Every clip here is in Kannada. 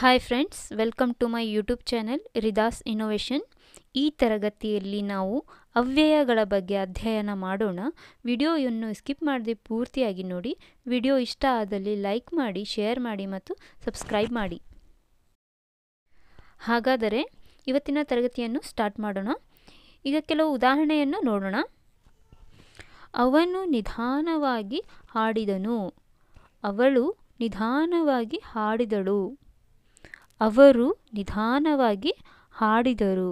hi friends welcome to my YouTube channel Ridas innovation ಈ ತರಗತಿಯಲ್ಲಿ ನಾವು ಅವ್ಯಯಗಳ ಬಗ್ಗೆ ಅಧ್ಯಯನ ಮಾಡೋಣ ವಿಡಿಯೋಯನ್ನು ಸ್ಕಿಪ್ ಮಾಡದೆ ಪೂರ್ತಿಯಾಗಿ ನೋಡಿ ವಿಡಿಯೋ ಇಷ್ಟ ಆದಲ್ಲಿ ಲೈಕ್ ಮಾಡಿ ಶೇರ್ ಮಾಡಿ ಮತ್ತು ಸಬ್ಸ್ಕ್ರೈಬ್ ಮಾಡಿ ಹಾಗಾದರೆ ಇವತ್ತಿನ ತರಗತಿಯನ್ನು ಸ್ಟಾರ್ಟ್ ಮಾಡೋಣ ಈಗ ಕೆಲವು ಉದಾಹರಣೆಯನ್ನು ನೋಡೋಣ ಅವನು ನಿಧಾನವಾಗಿ ಹಾಡಿದನು ಅವಳು ನಿಧಾನವಾಗಿ ಹಾಡಿದಳು ಅವರು ನಿಧಾನವಾಗಿ ಹಾಡಿದರು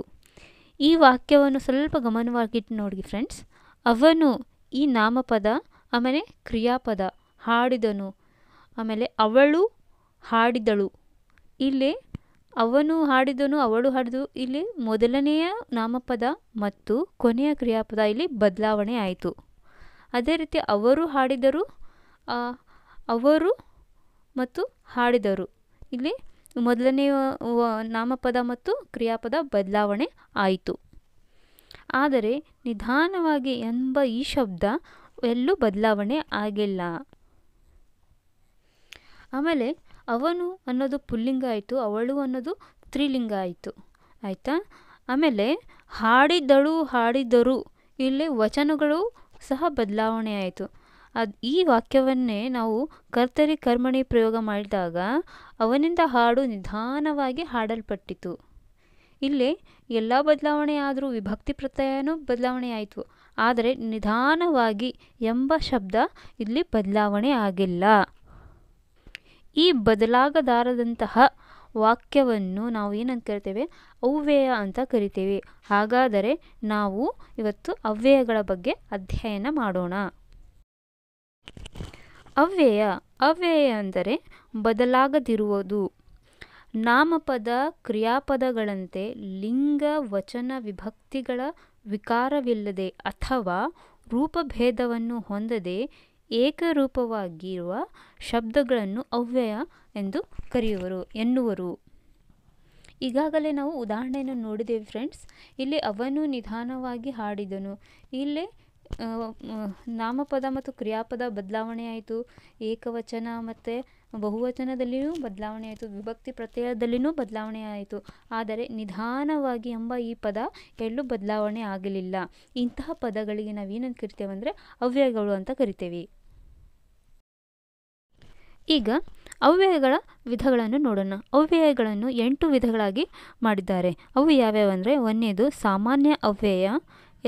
ಈ ವಾಕ್ಯವನ್ನು ಸ್ವಲ್ಪ ಗಮನವಾಗಿಟ್ಟು ನೋಡಿ ಫ್ರೆಂಡ್ಸ್ ಅವನು ಈ ನಾಮಪದ ಆಮೇಲೆ ಕ್ರಿಯಾಪದ ಹಾಡಿದನು ಆಮೇಲೆ ಅವಳು ಹಾಡಿದಳು ಇಲ್ಲಿ ಅವನು ಹಾಡಿದನು ಅವಳು ಹಾಡಿದು ಇಲ್ಲಿ ಮೊದಲನೆಯ ನಾಮಪದ ಮತ್ತು ಕೊನೆಯ ಕ್ರಿಯಾಪದ ಇಲ್ಲಿ ಬದಲಾವಣೆ ಆಯಿತು ಅದೇ ರೀತಿ ಅವರು ಹಾಡಿದರು ಅವರು ಮತ್ತು ಹಾಡಿದರು ಇಲ್ಲಿ ಮೊದಲನೆಯ ನಾಮಪದ ಮತ್ತು ಕ್ರಿಯಾಪದ ಬದಲಾವಣೆ ಆಯಿತು ಆದರೆ ನಿಧಾನವಾಗಿ ಎಂಬ ಈ ಶಬ್ದ ಎಲ್ಲೂ ಬದಲಾವಣೆ ಆಗಿಲ್ಲ ಆಮೇಲೆ ಅವನು ಅನ್ನೋದು ಪುಲ್ಲಿಂಗ ಆಯಿತು ಅವಳು ಅನ್ನೋದು ತ್ರೀಲಿಂಗ ಆಯಿತು ಆಯಿತಾ ಆಮೇಲೆ ಹಾಡಿದಳು ಹಾಡಿದರು ಇಲ್ಲಿ ವಚನಗಳು ಸಹ ಬದಲಾವಣೆ ಆಯಿತು ಅದು ಈ ವಾಕ್ಯವನ್ನೇ ನಾವು ಕರ್ತರಿ ಕರ್ಮಣಿ ಪ್ರಯೋಗ ಮಾಡಿದಾಗ ಅವನಿಂದ ಹಾಡು ನಿಧಾನವಾಗಿ ಹಾಡಲ್ಪಟ್ಟಿತು ಇಲ್ಲಿ ಎಲ್ಲ ಬದಲಾವಣೆ ಆದರೂ ವಿಭಕ್ತಿ ಪ್ರತ್ಯಯನೂ ಬದಲಾವಣೆ ಆಯಿತು ಆದರೆ ನಿಧಾನವಾಗಿ ಎಂಬ ಶಬ್ದ ಇಲ್ಲಿ ಬದಲಾವಣೆ ಆಗಿಲ್ಲ ಈ ಬದಲಾಗದಾರದಂತಹ ವಾಕ್ಯವನ್ನು ನಾವು ಏನಂತ ಕರಿತೇವೆ ಅವ್ಯಯ ಅಂತ ಕರಿತೇವೆ ಹಾಗಾದರೆ ನಾವು ಇವತ್ತು ಅವ್ಯಯಗಳ ಬಗ್ಗೆ ಅಧ್ಯಯನ ಮಾಡೋಣ ಅವ್ಯಯ ಅವ್ಯಯ ಅಂದರೆ ಬದಲಾಗದಿರುವುದು ನಾಮಪದ ಕ್ರಿಯಾಪದಗಳಂತೆ ಲಿಂಗ ವಚನ ವಿಭಕ್ತಿಗಳ ವಿಕಾರವಿಲ್ಲದೆ ಅಥವಾ ರೂಪಭೇದವನ್ನು ಹೊಂದದೆ ಏಕರೂಪವಾಗಿರುವ ಶಬ್ದಗಳನ್ನು ಅವ್ಯಯ ಎಂದು ಕರೆಯುವರು ಎನ್ನುವರು ಈಗಾಗಲೇ ನಾವು ಉದಾಹರಣೆಯನ್ನು ನೋಡಿದ್ದೇವೆ ಫ್ರೆಂಡ್ಸ್ ಇಲ್ಲಿ ಅವನು ನಿಧಾನವಾಗಿ ಹಾಡಿದನು ಇಲ್ಲಿ ನಾಮಪದ ಮತ್ತು ಕ್ರಿಯಾಪದ ಬದಲಾವಣೆಯಾಯಿತು ಏಕವಚನ ಮತ್ತು ಬಹುವಚನದಲ್ಲಿಯೂ ಬದಲಾವಣೆ ಆಯಿತು ವಿಭಕ್ತಿ ಪ್ರತ್ಯಯದಲ್ಲಿಯೂ ಬದಲಾವಣೆ ಆಯಿತು ಆದರೆ ನಿಧಾನವಾಗಿ ಎಂಬ ಈ ಪದ ಎಲ್ಲೂ ಬದಲಾವಣೆ ಆಗಲಿಲ್ಲ ಇಂತಹ ಪದಗಳಿಗೆ ನಾವೇನಂತ ಕರಿತೇವೆ ಅಂದರೆ ಅವ್ಯಯಗಳು ಅಂತ ಕರಿತೇವೆ ಈಗ ಅವ್ಯಯಗಳ ವಿಧಗಳನ್ನು ನೋಡೋಣ ಅವ್ಯಯಗಳನ್ನು ಎಂಟು ವಿಧಗಳಾಗಿ ಮಾಡಿದ್ದಾರೆ ಅವು ಅಂದರೆ ಒಂದನೇದು ಸಾಮಾನ್ಯ ಅವ್ಯಯ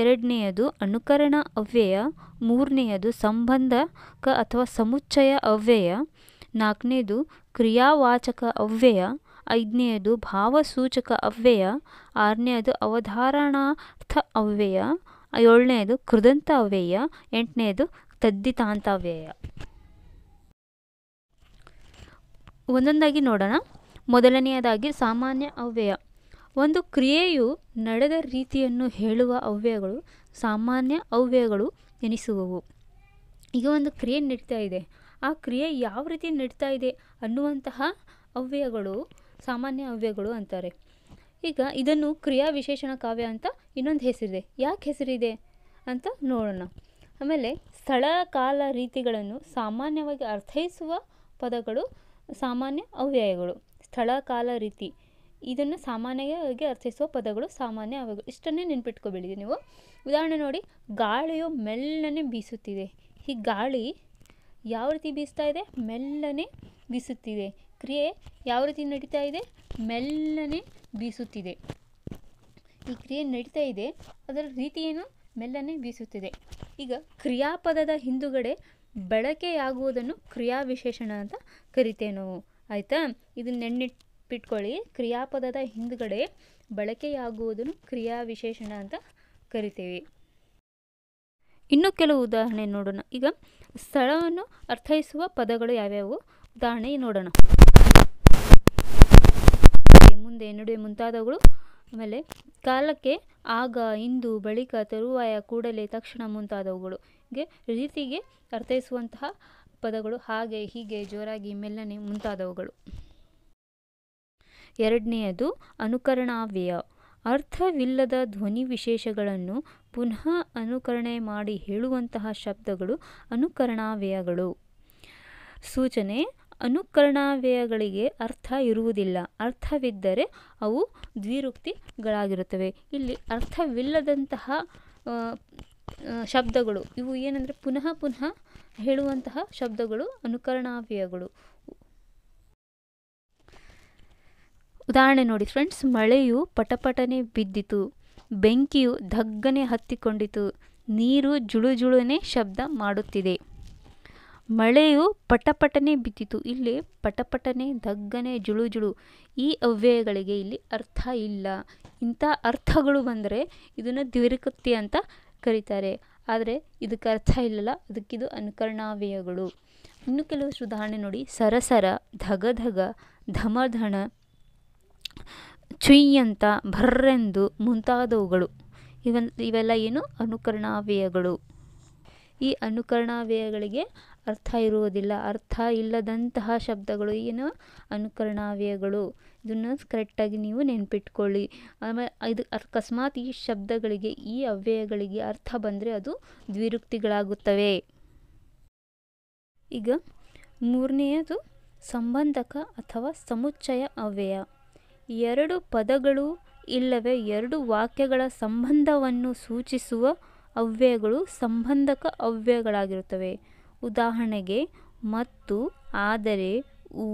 ಎರಡನೆಯದು ಅನುಕರಣ ಅವ್ಯಯ ಮೂರನೆಯದು ಸಂಬಂಧಕ ಅಥವಾ ಸಮುಚ್ಚಯ ಅವ್ಯಯ ನಾಲ್ಕನೇದು ಕ್ರಿಯಾವಾಚಕ ಅವ್ಯಯ ಐದನೆಯದು ಭಾವಸೂಚಕ ಅವ್ಯಯ ಆರನೆಯದು ಅವಧಾರಣಾರ್ಥ ಅವ್ಯಯ ಏಳನೆಯದು ಕೃದಂತ ಅವ್ಯಯ ಎಂಟನೆಯದು ತದ್ದಿತಾಂತ ಅವ್ಯಯ ಒಂದೊಂದಾಗಿ ನೋಡೋಣ ಮೊದಲನೆಯದಾಗಿ ಸಾಮಾನ್ಯ ಅವ್ಯಯ ಒಂದು ಕ್ರಿಯೆಯು ನಡೆದ ರೀತಿಯನ್ನು ಹೇಳುವ ಅವ್ಯಯಗಳು ಸಾಮಾನ್ಯ ಅವ್ಯಯಗಳು ಎನಿಸುವವು ಈಗ ಒಂದು ಕ್ರಿಯೆ ನಡೀತಾ ಇದೆ ಆ ಕ್ರಿಯೆ ಯಾವ ರೀತಿ ನಡೀತಾ ಇದೆ ಅನ್ನುವಂತಹ ಅವ್ಯಯಗಳು ಸಾಮಾನ್ಯ ಅವ್ಯಯಗಳು ಅಂತಾರೆ ಈಗ ಇದನ್ನು ಕ್ರಿಯಾ ವಿಶೇಷಣ ಕಾವ್ಯ ಅಂತ ಇನ್ನೊಂದು ಹೆಸರಿದೆ ಯಾಕೆ ಹೆಸರಿದೆ ಅಂತ ನೋಡೋಣ ಆಮೇಲೆ ಸ್ಥಳ ಕಾಲ ರೀತಿಗಳನ್ನು ಸಾಮಾನ್ಯವಾಗಿ ಅರ್ಥೈಸುವ ಪದಗಳು ಸಾಮಾನ್ಯ ಅವ್ಯಯಗಳು ಸ್ಥಳ ಕಾಲ ರೀತಿ ಇದನ್ನು ಸಾಮಾನ್ಯವಾಗಿ ಅರ್ಥೈಸುವ ಪದಗಳು ಸಾಮಾನ್ಯ ಅವ್ಯಗಳು ಇಷ್ಟನ್ನೇ ನೆನ್ಪಿಟ್ಕೊಬೇಡಿ ನೀವು ಉದಾಹರಣೆ ನೋಡಿ ಗಾಳಿಯು ಮೆಲ್ಲನೆ ಬೀಸುತ್ತಿದೆ ಈ ಗಾಳಿ ಯಾವ ರೀತಿ ಬೀಸ್ತಾ ಇದೆ ಮೆಲ್ಲನೆ ಬೀಸುತ್ತಿದೆ ಕ್ರಿಯೆ ಯಾವ ರೀತಿ ನಡೀತಾ ಇದೆ ಮೆಲ್ಲನೆ ಬೀಸುತ್ತಿದೆ ಈ ಕ್ರಿಯೆ ನಡೀತಾ ಇದೆ ಅದರ ರೀತಿಯನ್ನು ಮೆಲ್ಲನೆ ಬೀಸುತ್ತಿದೆ ಈಗ ಕ್ರಿಯಾಪದದ ಹಿಂದುಗಡೆ ಬಳಕೆಯಾಗುವುದನ್ನು ಕ್ರಿಯಾವಿಶೇಷಣ ಅಂತ ಕರಿತೇವೆ ನಾವು ಆಯಿತಾ ಇದನ್ನ ನೆನ್ನಿಟ್ಬಿಟ್ಕೊಳ್ಳಿ ಕ್ರಿಯಾಪದದ ಹಿಂದ್ಗಡೆ ಬಳಕೆಯಾಗುವುದನ್ನು ಕ್ರಿಯಾವಿಶೇಷಣ ಅಂತ ಕರಿತೇವೆ ಇನ್ನು ಕೆಲವು ಉದಾಹರಣೆ ನೋಡೋಣ ಈಗ ಸ್ಥಳವನ್ನು ಅರ್ಥೈಸುವ ಪದಗಳು ಯಾವ್ಯಾವು ಉದಾಹರಣೆ ನೋಡೋಣ ಮುಂದೆ ನಡುವೆ ಮುಂತಾದವುಗಳು ಆಮೇಲೆ ಕಾಲಕ್ಕೆ ಆಗ ಇಂದು ಬಳಿಕ ತರುವಾಯ ಕೂಡಲೇ ತಕ್ಷಣ ಮುಂತಾದವುಗಳು ಗೆ ರೀತಿಗೆ ಅರ್ಥೈಸುವಂತಹ ಪದಗಳು ಹಾಗೆ ಹೀಗೆ ಜೋರಾಗಿ ಮೆಲ್ಲನೆ ಮುಂತಾದವುಗಳು ಎರಡನೆಯದು ಅನುಕರಣಾವ್ಯಯ ಅರ್ಥವಿಲ್ಲದ ಧ್ವನಿ ವಿಶೇಷಗಳನ್ನು ಪುನಃ ಅನುಕರಣೆ ಮಾಡಿ ಹೇಳುವಂತಹ ಶಬ್ದಗಳು ಅನುಕರಣಾವ್ಯಯಗಳು ಸೂಚನೆ ಅನುಕರಣಾವ್ಯಯಗಳಿಗೆ ಅರ್ಥ ಇರುವುದಿಲ್ಲ ಅರ್ಥವಿದ್ದರೆ ಅವು ದ್ವಿರುಕ್ತಿಗಳಾಗಿರುತ್ತವೆ ಇಲ್ಲಿ ಅರ್ಥವಿಲ್ಲದಂತಹ ಶಬ್ದಗಳು ಇವು ಏನಂದರೆ ಪುನಃ ಪುನಃ ಹೇಳುವಂತಹ ಶಬ್ದಗಳು ಅನುಕರಣಾವ್ಯಯಗಳು ಉದಾಹರಣೆ ನೋಡಿ ಫ್ರೆಂಡ್ಸ್ ಮಳೆಯು ಪಟಪಟನೆ ಬಿದ್ದಿತು ಬೆಂಕಿಯು ಧಗ್ಗನೆ ಹತ್ತಿಕೊಂಡಿತು ನೀರು ಜುಳುಜುಳುನೆ ಶಬ್ದ ಮಾಡುತ್ತಿದೆ ಮಳೆಯು ಪಟಪಟನೆ ಬಿದ್ದಿತು ಇಲ್ಲಿ ಪಟಪಟನೆ ಧಗ್ಗನೆ ಜುಳುಜುಳು ಈ ಅವ್ಯಯಗಳಿಗೆ ಇಲ್ಲಿ ಅರ್ಥ ಇಲ್ಲ ಇಂಥ ಅರ್ಥಗಳು ಬಂದರೆ ಇದನ್ನು ದ್ವಿರಕೃತಿ ಅಂತ ಕರೀತಾರೆ ಆದರೆ ಇದಕ್ಕೆ ಅರ್ಥ ಇಲ್ಲಲ್ಲ ಅದಕ್ಕಿದು ಅನುಕರಣಾವ್ಯಯಗಳು ಇನ್ನು ಕೆಲವು ಉದಾಹರಣೆ ನೋಡಿ ಸರಸರ ಧಗ ಧಗ ಧಮಧಣ ಚುಯ್ಯಂತ ಭರ್ರೆಂದು ಮುಂತಾದವುಗಳು ಇವನ್ ಇವೆಲ್ಲ ಏನು ಅನುಕರಣಾವ್ಯಯಗಳು ಈ ಅನುಕರಣಾವಯಗಳಿಗೆ ಅರ್ಥ ಇರುವುದಿಲ್ಲ ಅರ್ಥ ಇಲ್ಲದಂತಹ ಶಬ್ದಗಳು ಏನು ಅನುಕರಣಾವ್ಯಯಗಳು ಇದನ್ನು ಕರೆಕ್ಟಾಗಿ ನೀವು ನೆನಪಿಟ್ಕೊಳ್ಳಿ ಆಮೇಲೆ ಇದು ಅಕಸ್ಮಾತ್ ಈ ಶಬ್ದಗಳಿಗೆ ಈ ಅವ್ಯಯಗಳಿಗೆ ಅರ್ಥ ಬಂದರೆ ಅದು ದ್ವಿರುಕ್ತಿಗಳಾಗುತ್ತವೆ ಈಗ ಮೂರನೆಯದು ಸಂಬಂಧಕ ಅಥವಾ ಸಮುಚ್ಚಯ ಅವ್ಯಯ ಎರಡು ಪದಗಳು ಇಲ್ಲವೇ ಎರಡು ವಾಕ್ಯಗಳ ಸಂಬಂಧವನ್ನು ಸೂಚಿಸುವ ಅವ್ಯಯಗಳು ಸಂಬಂಧಕ ಅವ್ಯಯಗಳಾಗಿರುತ್ತವೆ ಉದಾಹರಣೆಗೆ ಮತ್ತು ಆದರೆ ಊ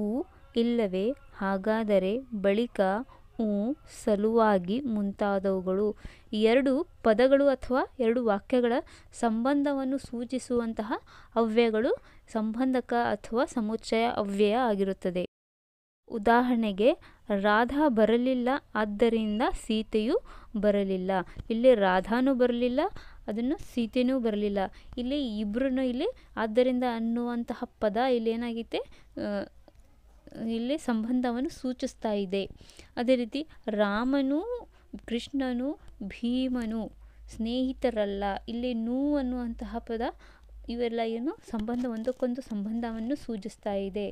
ಇಲ್ಲವೇ ಹಾಗಾದರೆ ಬಳಿಕ ಊ ಸಲುವಾಗಿ ಮುಂತಾದವುಗಳು ಎರಡು ಪದಗಳು ಅಥವಾ ಎರಡು ವಾಕ್ಯಗಳ ಸಂಬಂಧವನ್ನು ಸೂಚಿಸುವಂತಹ ಅವ್ಯಗಳು ಸಂಬಂಧಕ ಅಥವಾ ಸಮುಚ್ಚಯ ಅವ್ಯಯ ಆಗಿರುತ್ತದೆ ಉದಾಹರಣೆಗೆ ರಾಧಾ ಬರಲಿಲ್ಲ ಆದ್ದರಿಂದ ಸೀತೆಯು ಬರಲಿಲ್ಲ ಇಲ್ಲಿ ರಾಧಾನು ಬರಲಿಲ್ಲ ಅದನ್ನು ಸೀತೆಯೂ ಬರಲಿಲ್ಲ ಇಲ್ಲಿ ಇಬ್ಬರೂ ಇಲ್ಲಿ ಆದ್ದರಿಂದ ಅನ್ನುವಂತಹ ಪದ ಇಲ್ಲಿ ಏನಾಗಿತ್ತೆ ಇಲ್ಲಿ ಸಂಬಂಧವನ್ನು ಸೂಚಿಸ್ತಾ ಇದೆ ಅದೇ ರೀತಿ ರಾಮನು ಕೃಷ್ಣನು ಭೀಮನು ಸ್ನೇಹಿತರಲ್ಲ ಇಲ್ಲಿ ನೂ ಅನ್ನುವಂತಹ ಪದ ಇವೆಲ್ಲ ಏನು ಸಂಬಂಧ ಒಂದಕ್ಕೊಂದು ಸಂಬಂಧವನ್ನು ಸೂಚಿಸ್ತಾ ಇದೆ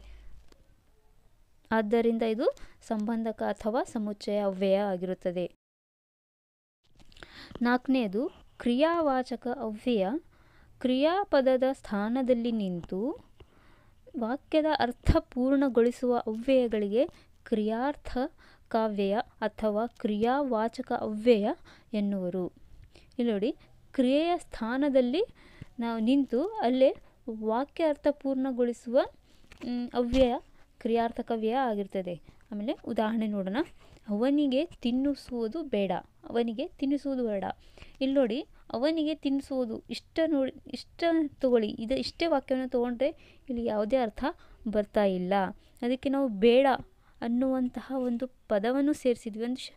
ಆದ್ದರಿಂದ ಇದು ಸಂಬಂಧಕ ಅಥವಾ ಸಮುಚ್ಚಯ ಅವ್ಯಯ ಆಗಿರುತ್ತದೆ ನಾಲ್ಕನೆಯದು ಕ್ರಿಯಾವಾಚಕ ಅವ್ಯಯ ಕ್ರಿಯಾಪದದ ಸ್ಥಾನದಲ್ಲಿ ನಿಂತು ವಾಕ್ಯದ ಅರ್ಥ ಪೂರ್ಣಗೊಳಿಸುವ ಅವ್ಯಯಗಳಿಗೆ ಕ್ರಿಯಾರ್ಥ ಕಾವ್ಯಯ ಅಥವಾ ಕ್ರಿಯಾವಾಚಕ ಅವ್ಯಯ ಎನ್ನುವರು ಇಲ್ಲಿ ನೋಡಿ ಕ್ರಿಯೆಯ ಸ್ಥಾನದಲ್ಲಿ ನಾವು ನಿಂತು ಅಲ್ಲೇ ವಾಕ್ಯ ಅರ್ಥ ಪೂರ್ಣಗೊಳಿಸುವ ಅವ್ಯಯ ಕ್ರಿಯಾರ್ಥಕವ್ಯಯ ಆಗಿರ್ತದೆ ಆಮೇಲೆ ಉದಾಹರಣೆ ನೋಡೋಣ ಅವನಿಗೆ ತಿನ್ನಿಸುವುದು ಬೇಡ ಅವನಿಗೆ ತಿನ್ನಿಸುವುದು ಬೇಡ ಇಲ್ಲಿ ನೋಡಿ ಅವನಿಗೆ ತಿನ್ನಿಸುವುದು ಇಷ್ಟ ನೋಡಿ ಇಷ್ಟ ತಗೊಳ್ಳಿ ಇದು ಇಷ್ಟೇ ವಾಕ್ಯವನ್ನು ತೊಗೊಂಡ್ರೆ ಇಲ್ಲಿ ಯಾವುದೇ ಅರ್ಥ ಬರ್ತಾ ಇಲ್ಲ ಅದಕ್ಕೆ ನಾವು ಬೇಡ ಅನ್ನುವಂತಹ ಒಂದು ಪದವನ್ನು ಸೇರಿಸಿದ್ವಿ ಒಂದು ಶ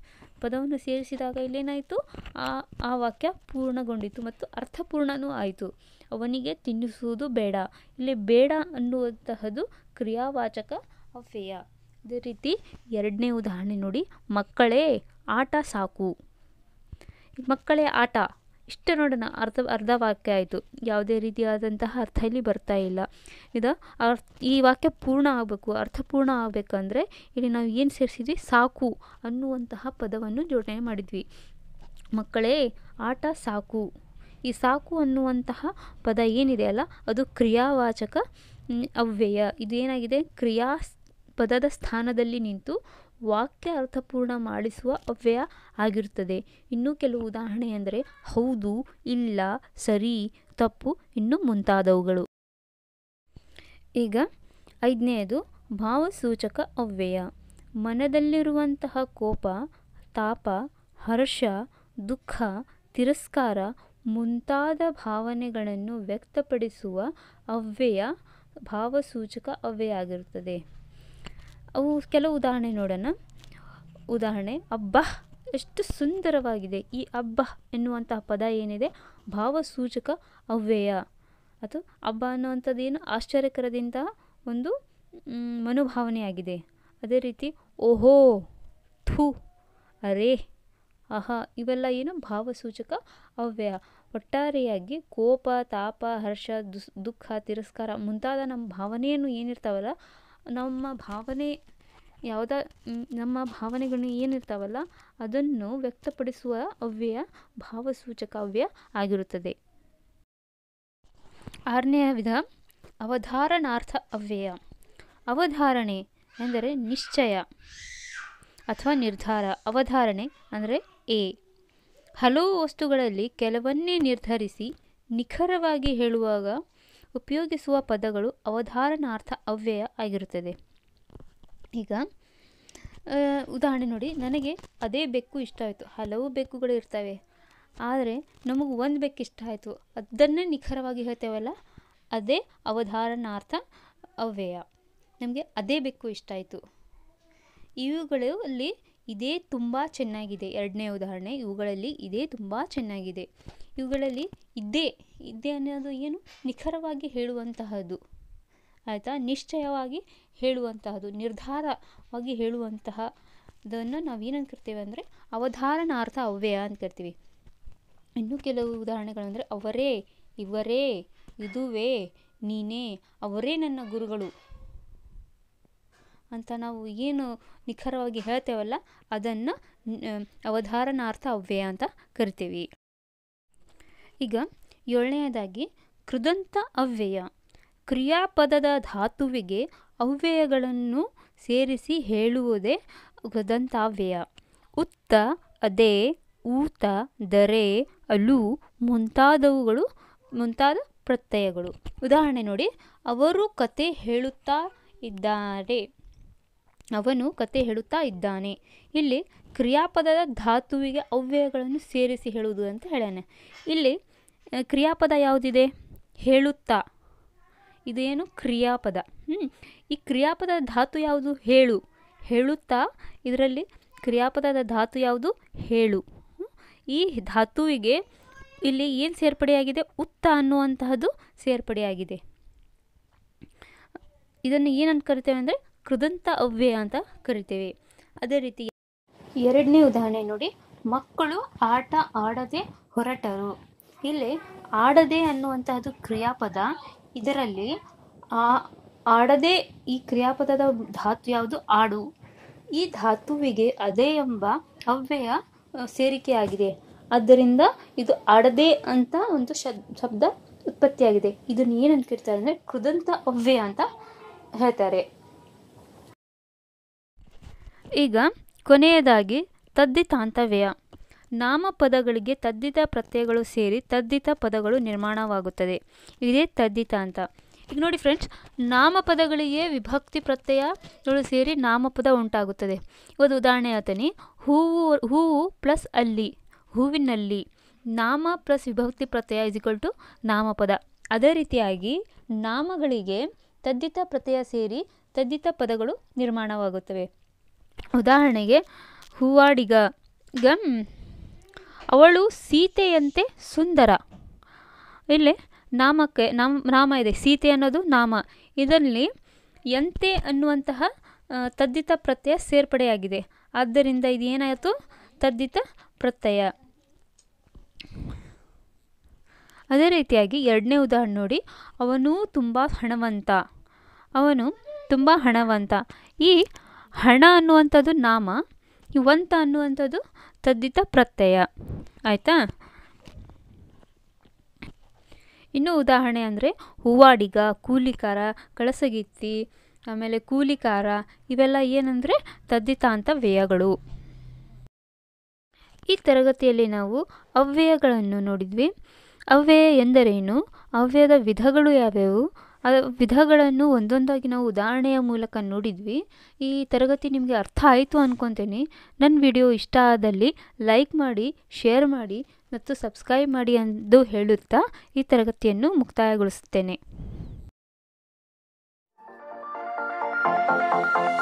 ಪದವನ್ನು ಸೇರಿಸಿದಾಗ ಇಲ್ಲೇನಾಯಿತು ಆ ಆ ವಾಕ್ಯ ಪೂರ್ಣಗೊಂಡಿತು ಮತ್ತು ಅರ್ಥಪೂರ್ಣನೂ ಆಯಿತು ಅವನಿಗೆ ತಿನ್ನಿಸುವುದು ಬೇಡ ಇಲ್ಲಿ ಬೇಡ ಅನ್ನುವಂತಹದ್ದು ಕ್ರಿಯಾವಾಚಕ ಅವ್ಯಯ ಅದೇ ರೀತಿ ಎರಡನೇ ಉದಾಹರಣೆ ನೋಡಿ ಮಕ್ಕಳೇ ಆಟ ಸಾಕು ಮಕ್ಕಳೇ ಆಟ ಇಷ್ಟು ನೋಡೋಣ ಅರ್ಧ ಅರ್ಧ ವಾಕ್ಯ ಆಯಿತು ಯಾವುದೇ ರೀತಿಯಾದಂತಹ ಅರ್ಥ ಇಲ್ಲಿ ಬರ್ತಾ ಇಲ್ಲ ಇದು ಅರ್ಥ ಈ ವಾಕ್ಯ ಪೂರ್ಣ ಆಗಬೇಕು ಅರ್ಥಪೂರ್ಣ ಆಗಬೇಕಂದ್ರೆ ಇಲ್ಲಿ ನಾವು ಏನು ಸೇರಿಸಿದ್ವಿ ಸಾಕು ಅನ್ನುವಂತಹ ಪದವನ್ನು ಜೋಡಣೆ ಮಾಡಿದ್ವಿ ಮಕ್ಕಳೇ ಆಟ ಸಾಕು ಈ ಸಾಕು ಅನ್ನುವಂತಹ ಪದ ಏನಿದೆ ಅಲ್ಲ ಅದು ಕ್ರಿಯಾವಾಚಕ ಅವ್ಯಯ ಇದೇನಾಗಿದೆ ಕ್ರಿಯಾ ಪದದ ಸ್ಥಾನದಲ್ಲಿ ನಿಂತು ವಾಕ್ಯ ಅರ್ಥಪೂರ್ಣ ಮಾಡಿಸುವ ಅವ್ಯಯ ಆಗಿರುತ್ತದೆ ಇನ್ನೂ ಕೆಲವು ಉದಾಹರಣೆ ಎಂದರೆ ಹೌದು ಇಲ್ಲ ಸರಿ ತಪ್ಪು ಇನ್ನು ಮುಂತಾದವುಗಳು ಈಗ ಐದನೆಯದು ಭಾವಸೂಚಕ ಅವ್ಯಯ ಮನದಲ್ಲಿರುವಂತಹ ಕೋಪ ತಾಪ ಹರ್ಷ ದುಃಖ ತಿರಸ್ಕಾರ ಮುಂತಾದ ಭಾವನೆಗಳನ್ನು ವ್ಯಕ್ತಪಡಿಸುವ ಅವ್ಯಯ ಭಾವಸೂಚಕ ಅವ್ಯಯ ಆಗಿರುತ್ತದೆ ಅವು ಕೆಲವು ಉದಾಹರಣೆ ನೋಡೋಣ ಉದಾಹರಣೆ ಹಬ್ಬ ಎಷ್ಟು ಸುಂದರವಾಗಿದೆ ಈ ಹಬ್ಬ ಎನ್ನುವಂತಹ ಪದ ಏನಿದೆ ಭಾವಸೂಚಕ ಅವ್ಯಯ ಅಥವಾ ಹಬ್ಬ ಅನ್ನುವಂಥದ್ದು ಏನು ಆಶ್ಚರ್ಯಕರದಿಂದ ಒಂದು ಮನೋಭಾವನೆಯಾಗಿದೆ ಅದೇ ರೀತಿ ಓಹೋ ಥೂ ಅರೆ ಆಹಾ ಇವೆಲ್ಲ ಏನು ಭಾವಸೂಚಕ ಅವ್ಯಯ ಒಟ್ಟಾರೆಯಾಗಿ ಕೋಪ ತಾಪ ಹರ್ಷ ದುಸ್ ದುಃಖ ತಿರಸ್ಕಾರ ಮುಂತಾದ ನಮ್ಮ ಭಾವನೆಯನ್ನು ಏನಿರ್ತಾವಲ್ಲ ನಮ್ಮ ಭಾವನೆ ಯಾವುದ ನಮ್ಮ ಭಾವನೆಗಳು ಏನಿರ್ತಾವಲ್ಲ ಅದನ್ನು ವ್ಯಕ್ತಪಡಿಸುವ ಅವ್ಯಯ ಭಾವಸೂಚಕ ಅವ್ಯ ಆಗಿರುತ್ತದೆ ಆರನೆಯ ವಿಧ ಅವಧಾರಣಾರ್ಥ ಅವ್ಯಯ ಅವಧಾರಣೆ ಎಂದರೆ ನಿಶ್ಚಯ ಅಥವಾ ನಿರ್ಧಾರ ಅವಧಾರಣೆ ಅಂದರೆ ಎ ಹಲವು ವಸ್ತುಗಳಲ್ಲಿ ಕೆಲವನ್ನೇ ನಿರ್ಧರಿಸಿ ನಿಖರವಾಗಿ ಹೇಳುವಾಗ ಉಪಯೋಗಿಸುವ ಪದಗಳು ಅವಧಾರಣಾರ್ಥ ಅವ್ಯಯ ಆಗಿರುತ್ತದೆ ಈಗ ಉದಾಹರಣೆ ನೋಡಿ ನನಗೆ ಅದೇ ಬೆಕ್ಕು ಇಷ್ಟ ಆಯಿತು ಹಲವು ಬೆಕ್ಕುಗಳು ಇರ್ತವೆ ಆದರೆ ನಮಗೆ ಒಂದು ಬೆಕ್ಕು ಇಷ್ಟ ಆಯಿತು ಅದನ್ನೇ ನಿಖರವಾಗಿ ಹೇಳ್ತೇವಲ್ಲ ಅದೇ ಅವಧಾರಣಾರ್ಥ ಅವ್ಯಯ ನಮಗೆ ಅದೇ ಬೆಕ್ಕು ಇಷ್ಟ ಆಯಿತು ಇವುಗಳಲ್ಲಿ ಇದೇ ತುಂಬ ಚೆನ್ನಾಗಿದೆ ಎರಡನೇ ಉದಾಹರಣೆ ಇವುಗಳಲ್ಲಿ ಇದೇ ತುಂಬ ಚೆನ್ನಾಗಿದೆ ಇವುಗಳಲ್ಲಿ ಇದ್ದೇ ಇದ್ದೆ ಅನ್ನೋದು ಏನು ನಿಖರವಾಗಿ ಹೇಳುವಂತಹದ್ದು ಆಯಿತಾ ನಿಶ್ಚಯವಾಗಿ ಹೇಳುವಂತಹದ್ದು ನಿರ್ಧಾರವಾಗಿ ಹೇಳುವಂತಹ ಅದನ್ನು ನಾವು ಏನಂತ ಕರಿತೇವೆ ಅಂದರೆ ಅವಧಾರಣಾರ್ಥ ಅವ್ಯಯ ಅಂತ ಕರಿತೀವಿ ಇನ್ನೂ ಕೆಲವು ಉದಾಹರಣೆಗಳಂದರೆ ಅವರೇ ಇವರೇ ಇದುವೇ ನೀನೇ ಅವರೇ ನನ್ನ ಗುರುಗಳು ಅಂತ ನಾವು ಏನು ನಿಖರವಾಗಿ ಹೇಳ್ತೇವಲ್ಲ ಅದನ್ನು ಅವಧಾರಣಾರ್ಥ ಅವ್ಯಯ ಅಂತ ಕರಿತೀವಿ ಈಗ ಏಳನೆಯದಾಗಿ ಕೃದಂತ ಅವ್ಯಯ ಕ್ರಿಯಾಪದದ ಧಾತುವಿಗೆ ಅವ್ಯಯಗಳನ್ನು ಸೇರಿಸಿ ಹೇಳುವುದೇ ಕೃದಂತಾವ್ಯಯ ಉತ್ತ ಅದೇ ಊತ ದರೆ ಅಲು ಮುಂತಾದವುಗಳು ಮುಂತಾದ ಪ್ರತ್ಯಯಗಳು ಉದಾಹರಣೆ ನೋಡಿ ಅವರು ಕತೆ ಹೇಳುತ್ತಾ ಇದ್ದಾರೆ ಅವನು ಕತೆ ಹೇಳುತ್ತಾ ಇದ್ದಾನೆ ಇಲ್ಲಿ ಕ್ರಿಯಾಪದದ ಧಾತುವಿಗೆ ಅವ್ಯಯಗಳನ್ನು ಸೇರಿಸಿ ಹೇಳುವುದು ಅಂತ ಹೇಳ್ಯಾನೆ ಇಲ್ಲಿ ಕ್ರಿಯಾಪದ ಯಾವುದಿದೆ ಹೇಳುತ್ತಾ ಇದೇನು ಕ್ರಿಯಾಪದ ಈ ಕ್ರಿಯಾಪದ ಧಾತು ಯಾವುದು ಹೇಳು ಹೇಳುತ್ತಾ ಇದರಲ್ಲಿ ಕ್ರಿಯಾಪದದ ಧಾತು ಯಾವುದು ಹೇಳು ಈ ಧಾತುವಿಗೆ ಇಲ್ಲಿ ಏನು ಸೇರ್ಪಡೆಯಾಗಿದೆ ಉತ್ತ ಅನ್ನುವಂತಹದ್ದು ಸೇರ್ಪಡೆಯಾಗಿದೆ ಇದನ್ನು ಏನಂತ ಕರಿತೇವೆ ಅಂದರೆ ಕೃದಂತ ಅವ್ಯಯ ಅಂತ ಕರಿತೇವೆ ಅದೇ ರೀತಿ ಎರಡನೇ ಉದಾಹರಣೆ ನೋಡಿ ಮಕ್ಕಳು ಆಟ ಆಡದೆ ಹೊರಟರು ಇಲ್ಲಿ ಆಡದೆ ಅನ್ನುವಂತಹದ್ದು ಕ್ರಿಯಾಪದ ಇದರಲ್ಲಿ ಆ ಆಡದೆ ಈ ಕ್ರಿಯಾಪದದ ಧಾತು ಯಾವುದು ಆಡು ಈ ಧಾತುವಿಗೆ ಅದೇ ಎಂಬ ಅವ್ಯಯ ಸೇರಿಕೆಯಾಗಿದೆ ಆದ್ದರಿಂದ ಇದು ಆಡದೆ ಅಂತ ಒಂದು ಶಬ್ದ ಉತ್ಪತ್ತಿಯಾಗಿದೆ ಇದನ್ನು ಏನು ಅನ್ಕಿರ್ತಾರೆ ಅಂದ್ರೆ ಕೃದಂತ ಅವ್ಯಯ ಅಂತ ಹೇಳ್ತಾರೆ ಈಗ ಕೊನೆಯದಾಗಿ ತದ್ದಿತಾಂತವ್ಯ ನಾಮಪದಗಳಿಗೆ ತದ್ದಿತ ಪ್ರತ್ಯಯಗಳು ಸೇರಿ ತದ್ದಿತ ಪದಗಳು ನಿರ್ಮಾಣವಾಗುತ್ತದೆ ಇದೇ ತದ್ದಿತ ಅಂತ ಈಗ ನೋಡಿ ಫ್ರೆಂಡ್ಸ್ ನಾಮಪದಗಳಿಗೆ ವಿಭಕ್ತಿ ಪ್ರತ್ಯಯಗಳು ಸೇರಿ ನಾಮಪದ ಉಂಟಾಗುತ್ತದೆ ಒಂದು ಉದಾಹರಣೆ ಆತನಿ ಹೂವು ಹೂವು ಪ್ಲಸ್ ಅಲ್ಲಿ ಹೂವಿನಲ್ಲಿ ನಾಮ ಪ್ಲಸ್ ವಿಭಕ್ತಿ ಪ್ರತ್ಯಯ ಇಸ್ ಟು ನಾಮಪದ ಅದೇ ರೀತಿಯಾಗಿ ನಾಮಗಳಿಗೆ ತದ್ದಿತ ಪ್ರತ್ಯಯ ಸೇರಿ ತದ್ದಿತ ಪದಗಳು ನಿರ್ಮಾಣವಾಗುತ್ತವೆ ಉದಾಹರಣೆಗೆ ಹೂವಾಡಿಗ ಗಮ್ ಅವಳು ಸೀತೆಯಂತೆ ಸುಂದರ ಇಲ್ಲಿ ನಾಮಕ್ಕೆ ನಾಮ ನಾಮ ಇದೆ ಸೀತೆ ಅನ್ನೋದು ನಾಮ ಇದರಲ್ಲಿ ಯಂತೆ ಅನ್ನುವಂತಹ ತದ್ದಿತ ಪ್ರತ್ಯಯ ಸೇರ್ಪಡೆಯಾಗಿದೆ ಆದ್ದರಿಂದ ಇದು ಏನಾಯಿತು ತದ್ದಿತ ಪ್ರತ್ಯಯ ಅದೇ ರೀತಿಯಾಗಿ ಎರಡನೇ ಉದಾಹರಣೆ ನೋಡಿ ಅವನು ತುಂಬ ಹಣವಂತ ಅವನು ತುಂಬ ಹಣವಂತ ಈ ಹಣ ಅನ್ನುವಂಥದ್ದು ನಾಮ ಈ ವಂತ ಅನ್ನುವಂಥದ್ದು ತದ್ದಿತ ಪ್ರತ್ಯಯ ಆಯಿತಾ ಇನ್ನು ಉದಾಹರಣೆ ಅಂದರೆ ಹೂವಾಡಿಗ ಕೂಲಿಕಾರ ಕಳಸಗಿತ್ತಿ ಆಮೇಲೆ ಕೂಲಿಕಾರ ಇವೆಲ್ಲ ಏನಂದರೆ ಅಂತ ವ್ಯಯಗಳು ಈ ತರಗತಿಯಲ್ಲಿ ನಾವು ಅವ್ಯಯಗಳನ್ನು ನೋಡಿದ್ವಿ ಅವ್ಯಯ ಎಂದರೇನು ಅವ್ಯಯದ ವಿಧಗಳು ಯಾವ್ಯಾವು ಆ ವಿಧಗಳನ್ನು ಒಂದೊಂದಾಗಿ ನಾವು ಉದಾಹರಣೆಯ ಮೂಲಕ ನೋಡಿದ್ವಿ ಈ ತರಗತಿ ನಿಮಗೆ ಅರ್ಥ ಆಯಿತು ಅಂದ್ಕೊತೀನಿ ನನ್ನ ವಿಡಿಯೋ ಇಷ್ಟ ಆದಲ್ಲಿ ಲೈಕ್ ಮಾಡಿ ಶೇರ್ ಮಾಡಿ ಮತ್ತು ಸಬ್ಸ್ಕ್ರೈಬ್ ಮಾಡಿ ಎಂದು ಹೇಳುತ್ತಾ ಈ ತರಗತಿಯನ್ನು ಮುಕ್ತಾಯಗೊಳಿಸುತ್ತೇನೆ